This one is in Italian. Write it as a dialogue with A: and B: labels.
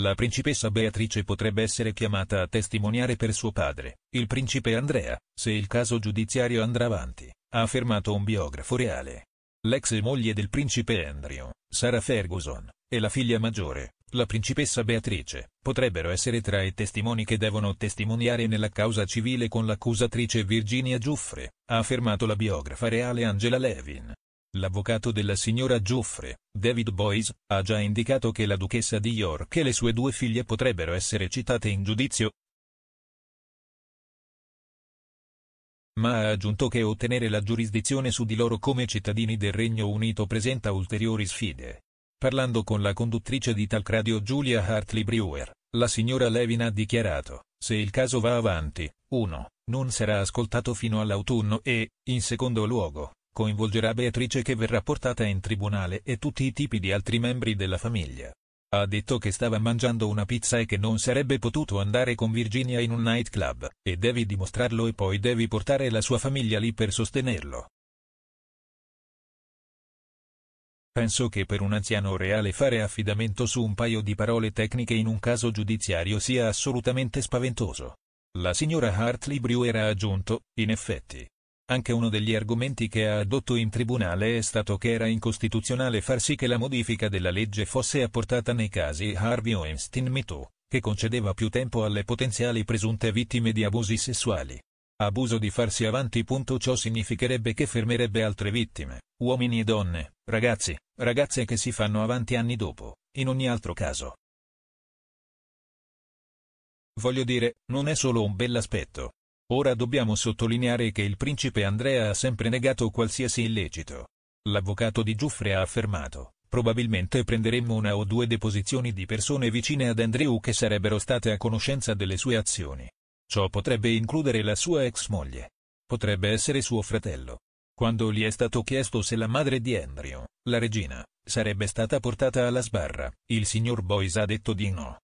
A: La principessa Beatrice potrebbe essere chiamata a testimoniare per suo padre, il principe Andrea, se il caso giudiziario andrà avanti, ha affermato un biografo reale. L'ex moglie del principe Andrew, Sara Ferguson, e la figlia maggiore, la principessa Beatrice, potrebbero essere tra i testimoni che devono testimoniare nella causa civile con l'accusatrice Virginia Giuffre, ha affermato la biografa reale Angela Levin. L'avvocato della signora Giuffre, David Boyce, ha già indicato che la duchessa di York e le sue due figlie potrebbero essere citate in giudizio, ma ha aggiunto che ottenere la giurisdizione su di loro come cittadini del Regno Unito presenta ulteriori sfide. Parlando con la conduttrice di Talcradio Julia Hartley Brewer, la signora Levin ha dichiarato, se il caso va avanti, 1. Non sarà ascoltato fino all'autunno e, in secondo luogo, coinvolgerà Beatrice che verrà portata in tribunale e tutti i tipi di altri membri della famiglia. Ha detto che stava mangiando una pizza e che non sarebbe potuto andare con Virginia in un nightclub, e devi dimostrarlo e poi devi portare la sua famiglia lì per sostenerlo. Penso che per un anziano reale fare affidamento su un paio di parole tecniche in un caso giudiziario sia assolutamente spaventoso. La signora Hartley Brewer ha aggiunto, in effetti, anche uno degli argomenti che ha addotto in tribunale è stato che era incostituzionale far sì che la modifica della legge fosse apportata nei casi Harvey Weinstein MeToo, che concedeva più tempo alle potenziali presunte vittime di abusi sessuali. Abuso di farsi avanti. Punto, Ciò significherebbe che fermerebbe altre vittime, uomini e donne, ragazzi, ragazze che si fanno avanti anni dopo, in ogni altro caso. Voglio dire, non è solo un bell'aspetto, Ora dobbiamo sottolineare che il principe Andrea ha sempre negato qualsiasi illecito. L'avvocato di Giuffre ha affermato, probabilmente prenderemmo una o due deposizioni di persone vicine ad Andrew che sarebbero state a conoscenza delle sue azioni. Ciò potrebbe includere la sua ex moglie. Potrebbe essere suo fratello. Quando gli è stato chiesto se la madre di Andrew, la regina, sarebbe stata portata alla sbarra, il signor Boyce ha detto di no.